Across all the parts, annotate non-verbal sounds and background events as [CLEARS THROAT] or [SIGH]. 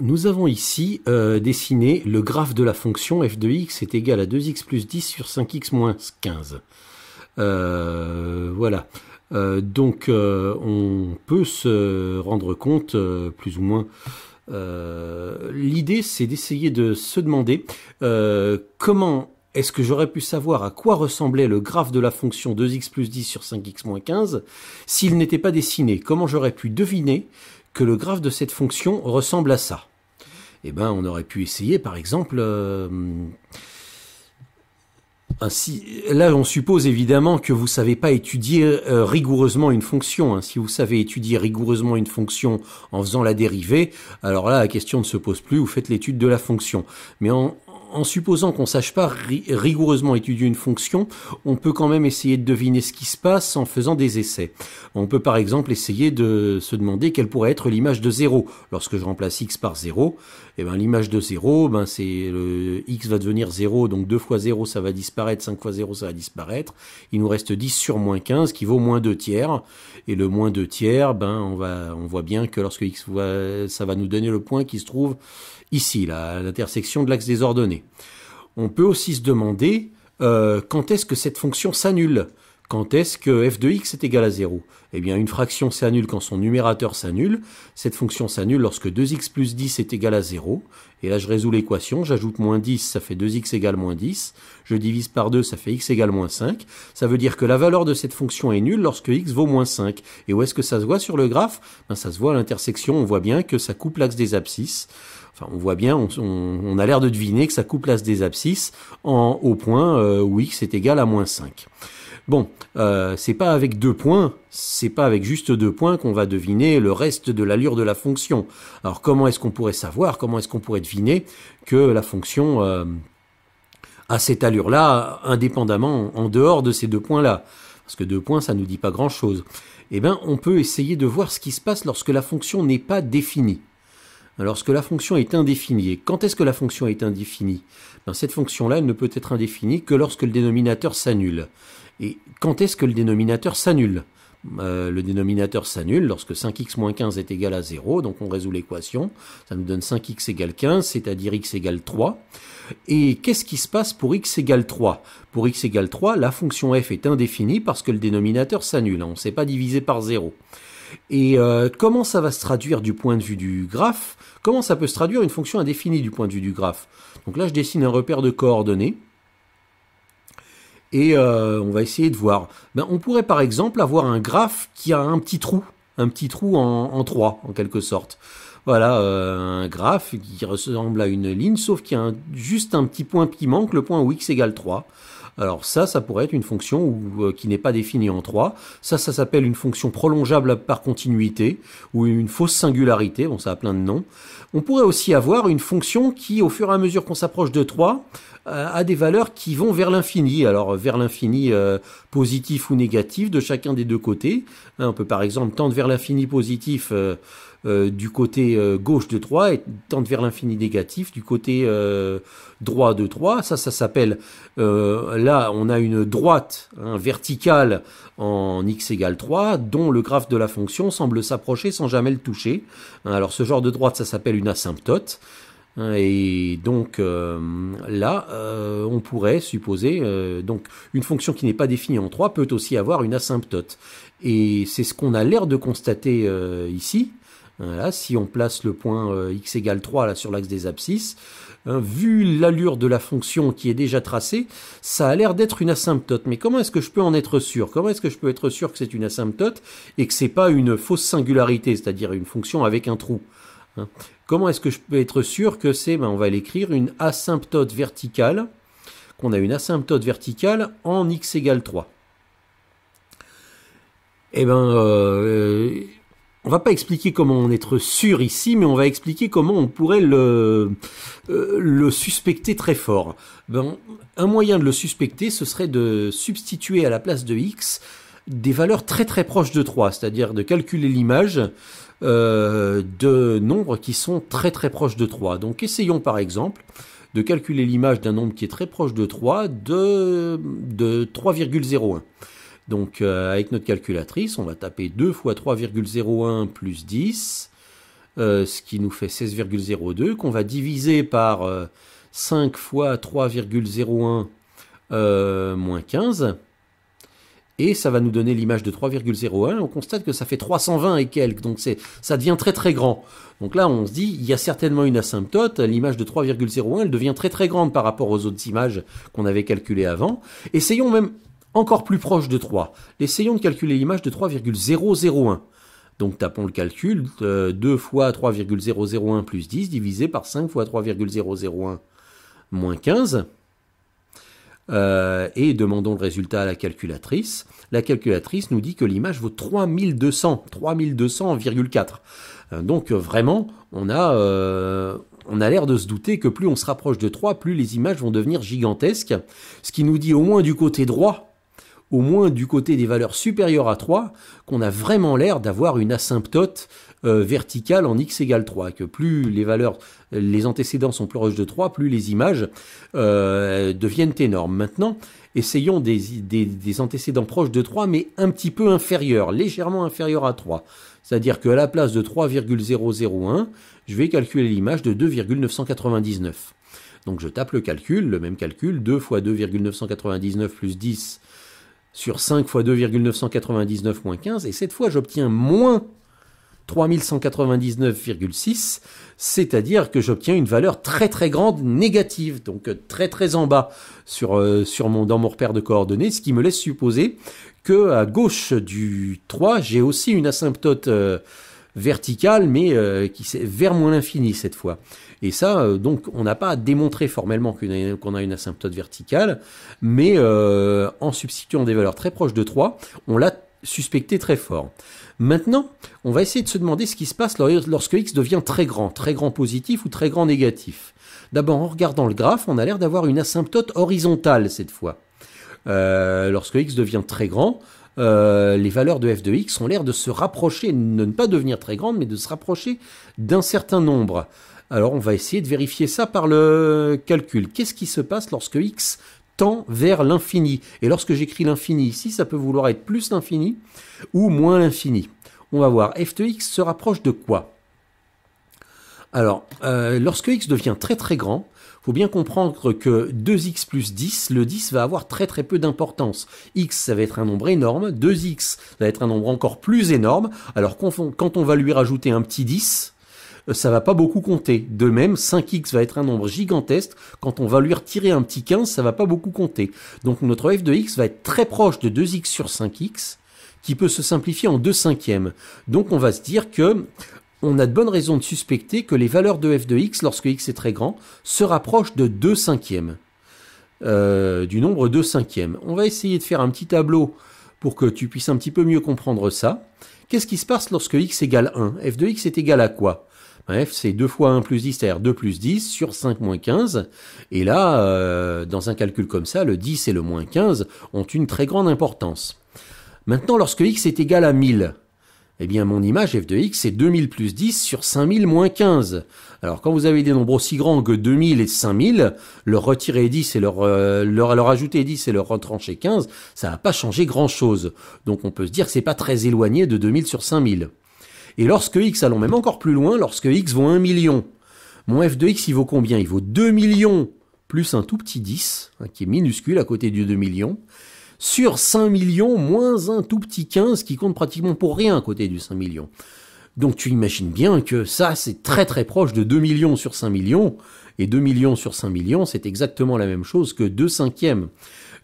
nous avons ici euh, dessiné le graphe de la fonction f de x est égal à 2x plus 10 sur 5x moins 15. Euh, voilà. Euh, donc on peut se rendre compte, plus ou moins, l'idée c'est d'essayer de se demander comment est-ce que j'aurais pu savoir à quoi ressemblait le graphe de la fonction 2x plus 10 sur 5x moins 15 s'il n'était pas dessiné Comment j'aurais pu deviner que le graphe de cette fonction ressemble à ça. Eh bien, on aurait pu essayer, par exemple, euh, ainsi, là, on suppose évidemment que vous ne savez pas étudier euh, rigoureusement une fonction. Hein. Si vous savez étudier rigoureusement une fonction en faisant la dérivée, alors là, la question ne se pose plus, vous faites l'étude de la fonction. Mais en, en supposant qu'on ne sache pas rigoureusement étudier une fonction, on peut quand même essayer de deviner ce qui se passe en faisant des essais. On peut par exemple essayer de se demander quelle pourrait être l'image de 0. Lorsque je remplace x par 0, eh ben, l'image de 0, ben, c'est x va devenir 0, donc 2 fois 0 ça va disparaître, 5 fois 0 ça va disparaître. Il nous reste 10 sur moins 15 qui vaut moins 2 tiers. Et le moins 2 tiers, ben, on, va, on voit bien que lorsque x ça va nous donner le point qui se trouve ici, à l'intersection de l'axe des ordonnées. On peut aussi se demander euh, quand est-ce que cette fonction s'annule quand est-ce que f de x est égal à 0 Eh bien, une fraction s'annule quand son numérateur s'annule. Cette fonction s'annule lorsque 2x plus 10 est égal à 0. Et là, je résous l'équation. J'ajoute moins 10, ça fait 2x égale moins 10. Je divise par 2, ça fait x égale moins 5. Ça veut dire que la valeur de cette fonction est nulle lorsque x vaut moins 5. Et où est-ce que ça se voit sur le graphe ben, Ça se voit à l'intersection. On voit bien que ça coupe l'axe des abscisses on voit bien, on, a l'air de deviner que ça coupe l'as des abscisses en, au point euh, où x est égal à moins 5. Bon, ce euh, c'est pas avec deux points, c'est pas avec juste deux points qu'on va deviner le reste de l'allure de la fonction. Alors comment est-ce qu'on pourrait savoir, comment est-ce qu'on pourrait deviner que la fonction euh, a cette allure-là, indépendamment, en dehors de ces deux points-là Parce que deux points, ça ne nous dit pas grand-chose. Eh bien, on peut essayer de voir ce qui se passe lorsque la fonction n'est pas définie lorsque la fonction est indéfinie. quand est-ce que la fonction est indéfinie ben, Cette fonction-là, ne peut être indéfinie que lorsque le dénominateur s'annule. Et quand est-ce que le dénominateur s'annule euh, le dénominateur s'annule lorsque 5x 15 est égal à 0, donc on résout l'équation, ça nous donne 5x égale 15, c'est-à-dire x égale 3. Et qu'est-ce qui se passe pour x égale 3 Pour x égale 3, la fonction f est indéfinie parce que le dénominateur s'annule, hein. on ne sait pas diviser par 0. Et euh, comment ça va se traduire du point de vue du graphe Comment ça peut se traduire une fonction indéfinie du point de vue du graphe Donc là, je dessine un repère de coordonnées. Et euh, on va essayer de voir. Ben, on pourrait par exemple avoir un graphe qui a un petit trou, un petit trou en, 3 en quelque sorte. Voilà, euh, un graphe qui ressemble à une ligne, sauf qu'il y a juste un petit point qui manque, le point où x égale 3. Alors ça, ça pourrait être une fonction euh, qui n'est pas définie en 3. Ça, ça s'appelle une fonction prolongeable par continuité ou une fausse singularité. Bon, ça a plein de noms. On pourrait aussi avoir une fonction qui, au fur et à mesure qu'on s'approche de 3, euh, a des valeurs qui vont vers l'infini. Alors vers l'infini euh, positif ou négatif de chacun des deux côtés. Hein, on peut par exemple tendre vers l'infini positif euh, du côté euh, gauche de 3 et tente vers l'infini négatif du côté euh, droit de 3. Ça, ça s'appelle, là on a une droite hein, verticale en x égale 3 dont le graphe de la fonction semble s'approcher sans jamais le toucher. Hein, alors ce genre de droite, ça s'appelle une asymptote. Hein, et donc là, on pourrait supposer donc une fonction qui n'est pas définie en 3 peut aussi avoir une asymptote. Et c'est ce qu'on a l'air de constater ici si on place le point euh, x égale 3 là, sur l'axe des abscisses, hein, vu l'allure de la fonction qui est déjà tracée, ça a l'air d'être une asymptote. Mais comment est-ce que je peux en être sûr Comment est-ce que je peux être sûr que c'est une asymptote et que ce n'est pas une fausse singularité, c'est-à-dire une fonction avec un trou hein Comment est-ce que je peux être sûr que c'est, ben, on va l'écrire, une asymptote verticale, qu'on a une asymptote verticale en x égale 3 Eh bien, euh, on va pas expliquer comment on être sûr ici, mais on va expliquer comment on pourrait le, euh, le suspecter très fort. Ben, un moyen de le suspecter, ce serait de substituer à la place de x des valeurs très très proches de 3, c'est-à-dire de calculer l'image euh, de nombres qui sont très très proches de 3. Donc essayons par exemple de calculer l'image d'un nombre qui est très proche de 3 de, de 3,01. Donc euh, avec notre calculatrice, on va taper 2 fois 3,01 plus 10, euh, ce qui nous fait 16,02, qu'on va diviser par 5 euh, fois 3,01 moins 15. Et ça va nous donner l'image de 3,01. On constate que ça fait 320 et quelques. Donc ça devient très très grand. Donc là, on se dit, il y a certainement une asymptote. L'image de 3,01, elle devient très très grande par rapport aux autres images qu'on avait calculées avant. Essayons même encore plus proche de 3. Essayons de calculer l'image de 3,001. Donc tapons le calcul, 2 euh, fois 3,001 plus 10 divisé par 5 fois 3,001 moins 15. Euh, et demandons le résultat à la calculatrice. La calculatrice nous dit que l'image vaut 3200, 3200,4. Euh, donc vraiment, on a, on a l'air de se douter que plus on se rapproche de 3, plus les images vont devenir gigantesques. Ce qui nous dit au moins du côté droit au moins du côté des valeurs supérieures à 3, qu'on a vraiment l'air d'avoir une asymptote euh, verticale en x égale 3, que plus les valeurs, les antécédents sont proches de 3, plus les images euh, deviennent énormes. Maintenant, essayons des, des, antécédents proches de 3, mais un petit peu inférieurs, légèrement inférieurs à 3. C'est-à-dire qu'à la place de 3,001, je vais calculer l'image de 2,999. Donc je tape le calcul, le même calcul, 2 fois 2,999 plus 10 sur 5 fois 2,999 moins 15, et cette fois j'obtiens moins 3199,6, c'est-à-dire que j'obtiens une valeur très très grande négative, donc euh, très très en bas sur, euh, sur mon, dans mon repère de coordonnées, ce qui me laisse supposer que à gauche du 3, j'ai aussi une asymptote. Euh, verticale, mais euh, vers moins l'infini cette fois. Et ça, euh, donc, on n'a pas à démontrer formellement qu'on a une asymptote verticale, mais euh, en substituant des valeurs très proches de 3, on l'a suspecté très fort. Maintenant, on va essayer de se demander ce qui se passe lorsque x devient très grand, très grand positif ou très grand négatif. D'abord, en regardant le graphe, on a l'air d'avoir une asymptote horizontale cette fois. lorsque x devient très grand, euh, les valeurs de f de x ont l'air de se rapprocher, de ne pas devenir très grandes, mais de se rapprocher d'un certain nombre. Alors on va essayer de vérifier ça par le calcul. Qu'est-ce qui se passe lorsque x tend vers l'infini Et lorsque j'écris l'infini ici, ça peut vouloir être plus l'infini ou moins l'infini. On va voir, f de x se rapproche de quoi alors, euh, lorsque x devient très très grand, faut bien comprendre que 2x plus 10, le 10 va avoir très très peu d'importance. x, ça va être un nombre énorme, 2x, ça va être un nombre encore plus énorme, alors quand on va lui rajouter un petit 10, euh, ça va pas beaucoup compter. De même, 5x va être un nombre gigantesque. Quand on va lui retirer un petit 15, ça va pas beaucoup compter. Donc notre f de x va être très proche de 2x sur 5x, qui peut se simplifier en 2 cinquièmes. Donc on va se dire que on a de bonnes raisons de suspecter que les valeurs de f de x, lorsque x est très grand, se rapprochent de 2 cinquièmes, euh, du nombre 2 cinquièmes. On va essayer de faire un petit tableau pour que tu puisses un petit peu mieux comprendre ça. Qu'est-ce qui se passe lorsque x égale 1 f de x est égal à quoi f c'est 2 fois 1 plus 10, c'est-à-dire 2 plus 10 sur 5 moins 15. Et là, euh, dans un calcul comme ça, le 10 et le moins 15 ont une très grande importance. Maintenant, lorsque x est égal à 1000, eh bien mon image f de x c'est 2000 plus 10 sur 5000 moins 15. Alors quand vous avez des nombres aussi grands que 2000 et 5000, leur retirer 10 et leur, euh, leur, leur ajouter 10 et leur retrancher 15, ça n'a pas changé grand-chose. Donc on peut se dire que c'est pas très éloigné de 2000 sur 5000. Et lorsque x, allons même encore plus loin, lorsque x vaut 1 million, mon f de x il vaut combien Il vaut 2 millions plus un tout petit 10, hein, qui est minuscule à côté du 2 millions sur 5 millions, moins un tout petit 15 qui compte pratiquement pour rien à côté du 5 millions. Donc tu imagines bien que ça, c'est très très proche de 2 millions sur 5 millions, et 2 millions sur 5 millions, c'est exactement la même chose que 2 cinquièmes.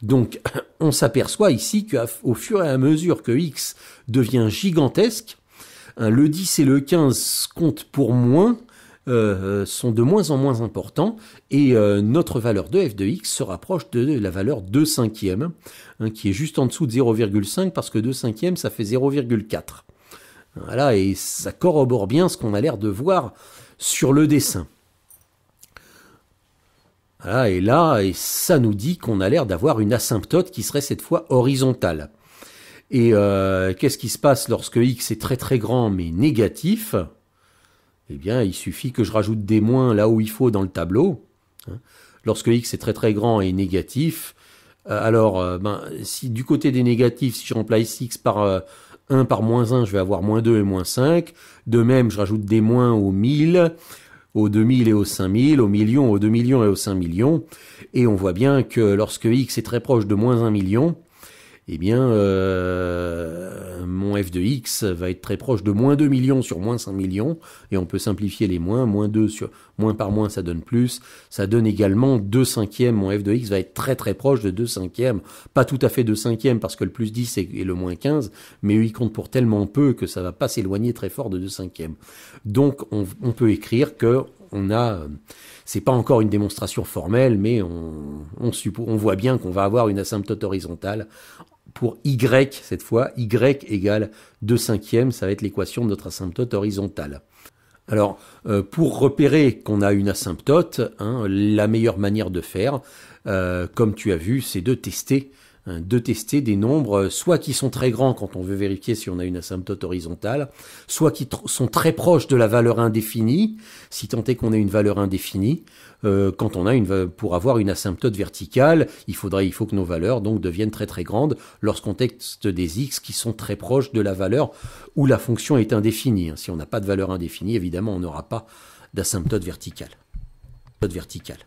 Donc [CLEARS THROAT] on s'aperçoit ici qu'au fur et à mesure que X devient gigantesque, hein, le 10 et le 15 comptent pour moins, euh, euh, sont de moins en moins importants et euh, notre valeur de f de x se rapproche de la valeur 2 cinquièmes, hein, qui est juste en dessous de 0,5 parce que 2 cinquièmes ça fait 0,4. Voilà, et ça corrobore bien ce qu'on a l'air de voir sur le dessin. Voilà, et là, et ça nous dit qu'on a l'air d'avoir une asymptote qui serait cette fois horizontale. Et qu'est-ce qui se passe lorsque x est très très grand mais négatif eh bien, il suffit que je rajoute des moins là où il faut dans le tableau. Hein. Lorsque x est très très grand et négatif, euh, alors, euh, ben, si du côté des négatifs, si je remplace x par 1 euh, par moins 1, je vais avoir moins 2 et moins 5. De même, je rajoute des moins aux 1000, aux 2000 et aux 5000, aux millions, aux 2 millions et aux 5 millions. Et on voit bien que lorsque x est très proche de moins 1 million, eh bien, euh, mon f de x va être très proche de moins 2 millions sur moins 5 millions, et on peut simplifier les moins, moins 2 sur moins par moins, ça donne plus, ça donne également 2 cinquièmes, mon f de x va être très très proche de 2 cinquièmes, pas tout à fait 2 cinquièmes, parce que le plus 10 et le moins 15, mais il compte pour tellement peu que ça va pas s'éloigner très fort de 2 cinquièmes. Donc, on, on peut écrire que on a, euh, c'est pas encore une démonstration formelle, mais on, voit bien qu'on va avoir une asymptote horizontale pour y cette fois, y égale 2 cinquièmes, ça va être l'équation de notre asymptote horizontale. Alors, euh, pour repérer qu'on a une asymptote, hein, la meilleure manière de faire, euh, comme tu as vu, c'est de tester Hein, de tester des nombres, euh, soit qui sont très grands quand on veut vérifier si on a une asymptote horizontale, soit qui sont très proches de la valeur indéfinie, si tant est qu'on ait une valeur indéfinie. Euh, quand on a une, pour avoir une asymptote verticale, il il faut que nos valeurs donc deviennent très très grandes lorsqu'on teste des x qui sont très proches de la valeur où la fonction est indéfinie. Hein. Si on n'a pas de valeur indéfinie, évidemment, on n'aura pas d'asymptote Verticale.